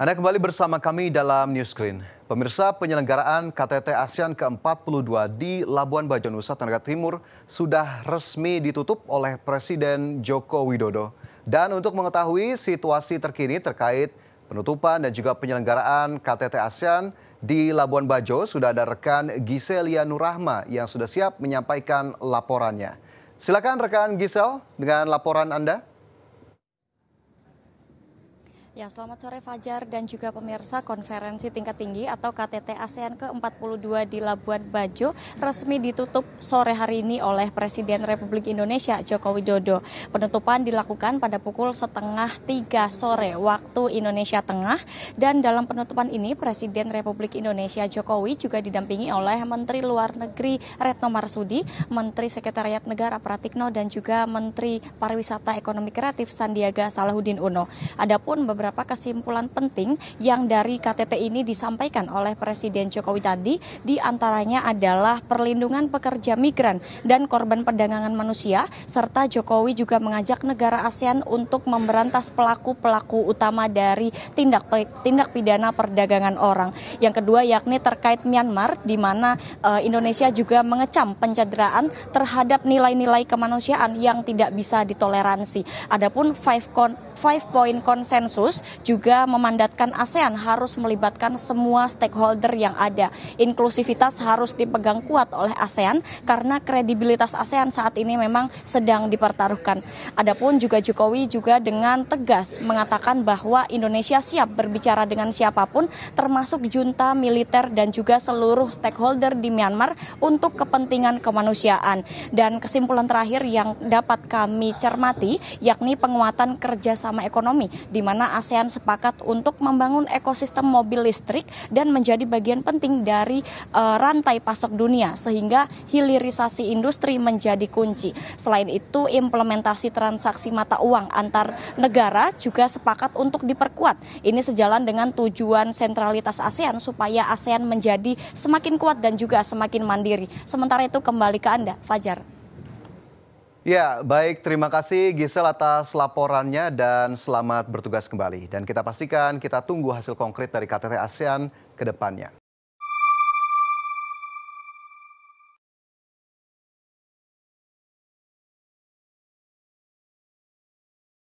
Anda kembali bersama kami dalam Screen, Pemirsa penyelenggaraan KTT ASEAN ke-42 di Labuan Bajo Nusa Tenggara Timur sudah resmi ditutup oleh Presiden Joko Widodo. Dan untuk mengetahui situasi terkini terkait penutupan dan juga penyelenggaraan KTT ASEAN di Labuan Bajo sudah ada rekan Giselia Nurahma yang sudah siap menyampaikan laporannya. Silakan rekan Gisel dengan laporan Anda. Ya, selamat sore Fajar dan juga pemirsa konferensi tingkat tinggi atau KTT ASEAN ke-42 di Labuan Bajo resmi ditutup sore hari ini oleh Presiden Republik Indonesia Joko Widodo. Penutupan dilakukan pada pukul setengah tiga sore waktu Indonesia Tengah dan dalam penutupan ini Presiden Republik Indonesia Jokowi juga didampingi oleh Menteri Luar Negeri Retno Marsudi, Menteri Sekretariat Negara Pratikno dan juga Menteri Pariwisata Ekonomi Kreatif Sandiaga Salahuddin Uno. Adapun beberapa beberapa kesimpulan penting yang dari KTT ini disampaikan oleh Presiden Jokowi tadi di antaranya adalah perlindungan pekerja migran dan korban perdagangan manusia serta Jokowi juga mengajak negara ASEAN untuk memberantas pelaku-pelaku utama dari tindak tindak pidana perdagangan orang. Yang kedua yakni terkait Myanmar di mana e, Indonesia juga mengecam pencederaan terhadap nilai-nilai kemanusiaan yang tidak bisa ditoleransi. Adapun five, five point konsensus juga memandatkan ASEAN harus melibatkan semua stakeholder yang ada. Inklusivitas harus dipegang kuat oleh ASEAN karena kredibilitas ASEAN saat ini memang sedang dipertaruhkan. Adapun juga Jokowi juga dengan tegas mengatakan bahwa Indonesia siap berbicara dengan siapapun termasuk junta militer dan juga seluruh stakeholder di Myanmar untuk kepentingan kemanusiaan. Dan kesimpulan terakhir yang dapat kami cermati yakni penguatan kerjasama ekonomi di mana ASEAN sepakat untuk membangun ekosistem mobil listrik dan menjadi bagian penting dari uh, rantai pasok dunia sehingga hilirisasi industri menjadi kunci. Selain itu, implementasi transaksi mata uang antar negara juga sepakat untuk diperkuat. Ini sejalan dengan tujuan sentralitas ASEAN supaya ASEAN menjadi semakin kuat dan juga semakin mandiri. Sementara itu kembali ke Anda, Fajar. Ya, baik. Terima kasih Gisel atas laporannya dan selamat bertugas kembali. Dan kita pastikan kita tunggu hasil konkret dari KTT ASEAN ke depannya.